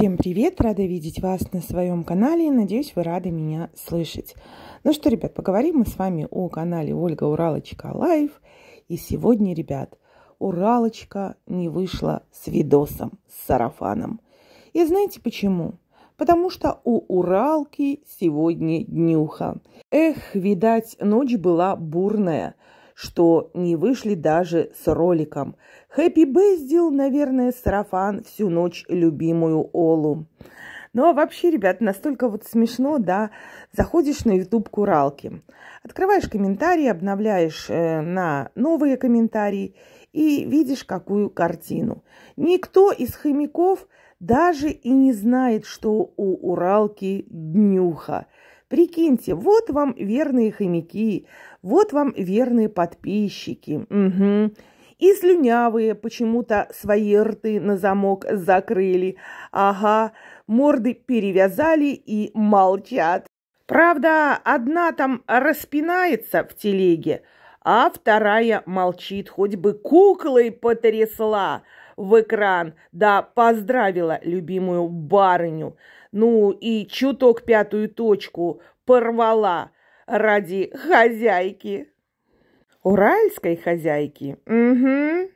Всем привет! Рада видеть вас на своем канале. Надеюсь, вы рады меня слышать. Ну что, ребят, поговорим мы с вами о канале Ольга Уралочка Лайв. И сегодня, ребят, Уралочка не вышла с видосом, с сарафаном. И знаете почему? Потому что у Уралки сегодня днюха. Эх, видать, ночь была бурная – что не вышли даже с роликом. Хэппи Бездил, наверное, сарафан всю ночь любимую Олу. Ну а вообще, ребят, настолько вот смешно, да, заходишь на YouTube Куралки, открываешь комментарии, обновляешь э, на новые комментарии и видишь, какую картину. Никто из хомяков даже и не знает, что у Уралки днюха. Прикиньте, вот вам верные хомяки, вот вам верные подписчики. Угу. И слюнявые почему-то свои рты на замок закрыли. Ага, морды перевязали и молчат. Правда, одна там распинается в телеге, а вторая молчит, хоть бы куклой потрясла в экран, да поздравила любимую барыню. Ну и чуток пятую точку порвала ради хозяйки. Уральской хозяйки? Угу.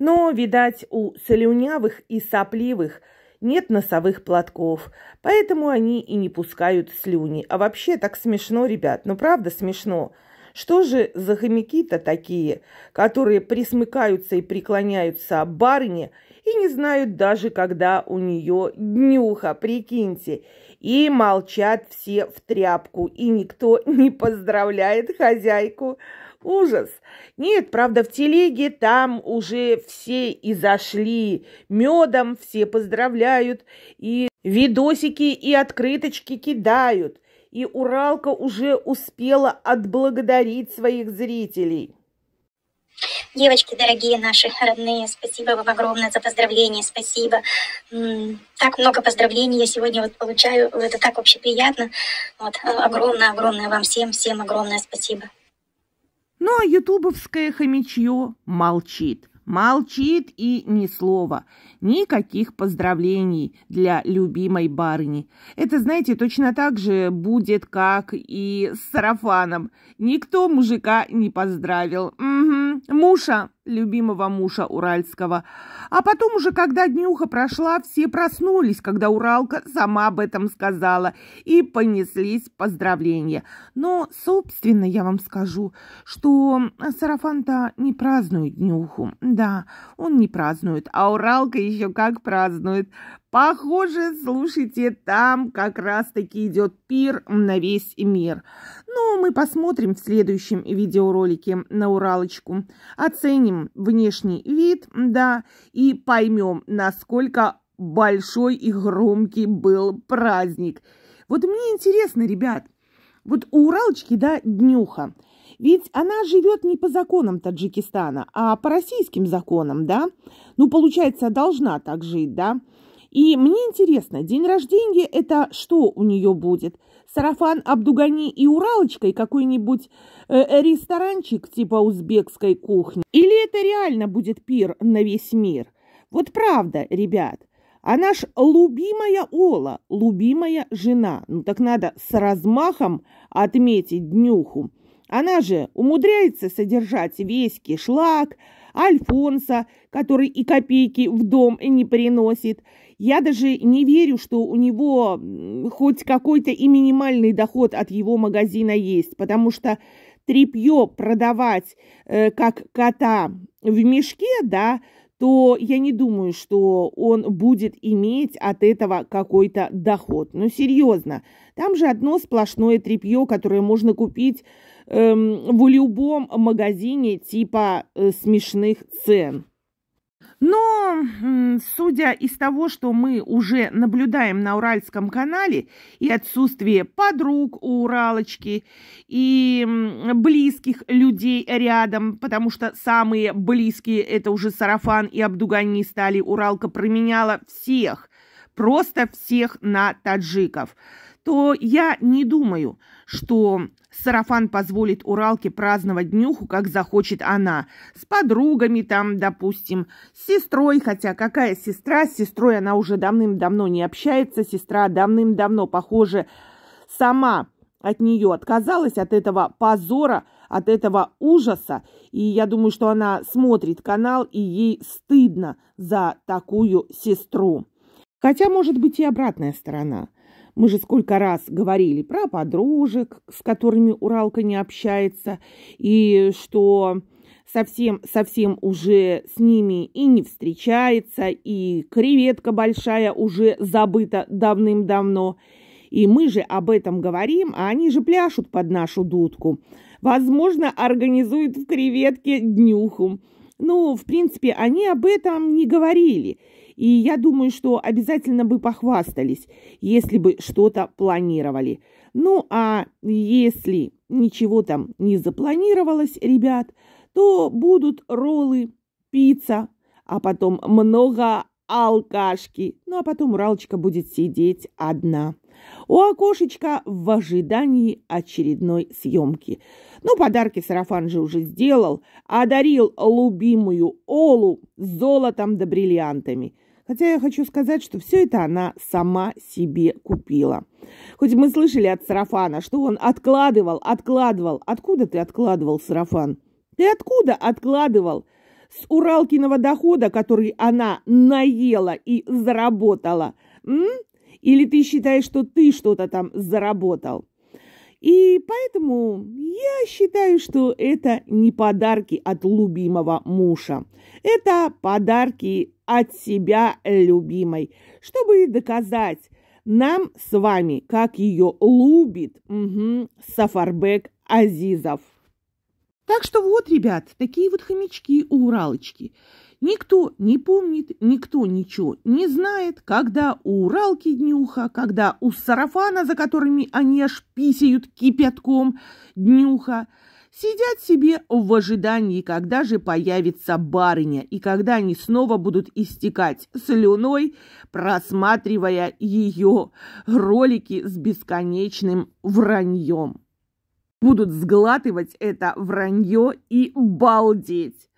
Но, видать, у солюнявых и сопливых – нет носовых платков, поэтому они и не пускают слюни. А вообще так смешно, ребят, ну правда смешно. Что же за хомяки-то такие, которые присмыкаются и преклоняются барыне и не знают даже, когда у нее днюха, прикиньте, и молчат все в тряпку, и никто не поздравляет хозяйку. Ужас! Нет, правда, в телеге там уже все и зашли медом, все поздравляют, и видосики, и открыточки кидают – и Уралка уже успела отблагодарить своих зрителей. Девочки, дорогие наши родные, спасибо вам огромное за поздравления, спасибо. Так много поздравлений я сегодня вот получаю, это так вообще приятно. Вот, огромное-огромное э, вам всем, всем огромное спасибо. Ну а ютубовское хомячье молчит – Молчит и ни слова. Никаких поздравлений для любимой барыни. Это, знаете, точно так же будет, как и с сарафаном. Никто мужика не поздравил. Угу. Муша, любимого мужа Уральского. А потом уже, когда днюха прошла, все проснулись, когда Уралка сама об этом сказала, и понеслись поздравления. Но, собственно, я вам скажу, что сарафан-то не празднует днюху. Да, он не празднует, а Уралка еще как празднует. Похоже, слушайте, там как раз-таки идет пир на весь мир. Ну, мы посмотрим в следующем видеоролике на Уралочку. Оценим внешний вид, да, и поймем, насколько большой и громкий был праздник. Вот мне интересно, ребят, вот у Уралочки, да, днюха – ведь она живет не по законам Таджикистана, а по российским законам, да? Ну, получается, должна так жить, да? И мне интересно, день рождения – это что у нее будет? Сарафан, обдугани и уралочка, и какой-нибудь э, э, ресторанчик типа узбекской кухни? Или это реально будет пир на весь мир? Вот правда, ребят. Она ж любимая Ола, любимая жена. Ну так надо с размахом отметить днюху. Она же умудряется содержать весь кишлак, Альфонса, который и копейки в дом не приносит. Я даже не верю, что у него хоть какой-то и минимальный доход от его магазина есть, потому что трепье продавать э, как кота в мешке, да, то я не думаю, что он будет иметь от этого какой-то доход. Ну, серьезно, там же одно сплошное тряпье, которое можно купить эм, в любом магазине типа э, смешных цен. Но, судя из того, что мы уже наблюдаем на Уральском канале, и отсутствие подруг у Уралочки, и близких людей рядом, потому что самые близкие это уже Сарафан и Абдугани стали, Уралка променяла всех, просто всех на таджиков – то я не думаю, что сарафан позволит Уралке праздновать днюху, как захочет она. С подругами там, допустим, с сестрой, хотя какая сестра? С сестрой она уже давным-давно не общается, сестра давным-давно, похоже, сама от нее отказалась, от этого позора, от этого ужаса. И я думаю, что она смотрит канал, и ей стыдно за такую сестру. Хотя, может быть, и обратная сторона. Мы же сколько раз говорили про подружек, с которыми Уралка не общается, и что совсем-совсем уже с ними и не встречается, и креветка большая уже забыта давным-давно. И мы же об этом говорим, а они же пляшут под нашу дудку. Возможно, организуют в креветке днюху. Ну, в принципе, они об этом не говорили – и я думаю, что обязательно бы похвастались, если бы что-то планировали. Ну а если ничего там не запланировалось, ребят, то будут роллы, пицца, а потом много алкашки. Ну а потом Ралочка будет сидеть одна. У окошечка в ожидании очередной съемки. Ну, подарки сарафан же уже сделал, одарил любимую Олу золотом да бриллиантами – Хотя я хочу сказать, что все это она сама себе купила. Хоть мы слышали от сарафана, что он откладывал, откладывал. Откуда ты откладывал сарафан? Ты откуда откладывал? С Уралкиного дохода, который она наела и заработала. М? Или ты считаешь, что ты что-то там заработал? И поэтому я считаю, что это не подарки от любимого мужа. Это подарки от себя любимой, чтобы доказать нам с вами, как ее любит угу, Сафарбек Азизов. Так что вот, ребят, такие вот хомячки у Уралочки. Никто не помнит, никто ничего не знает, когда у Уралки днюха, когда у сарафана, за которыми они аж писают кипятком, днюха сидят себе в ожидании, когда же появится барыня, и когда они снова будут истекать слюной, просматривая ее ролики с бесконечным враньем. Будут сглатывать это вранье и балдеть.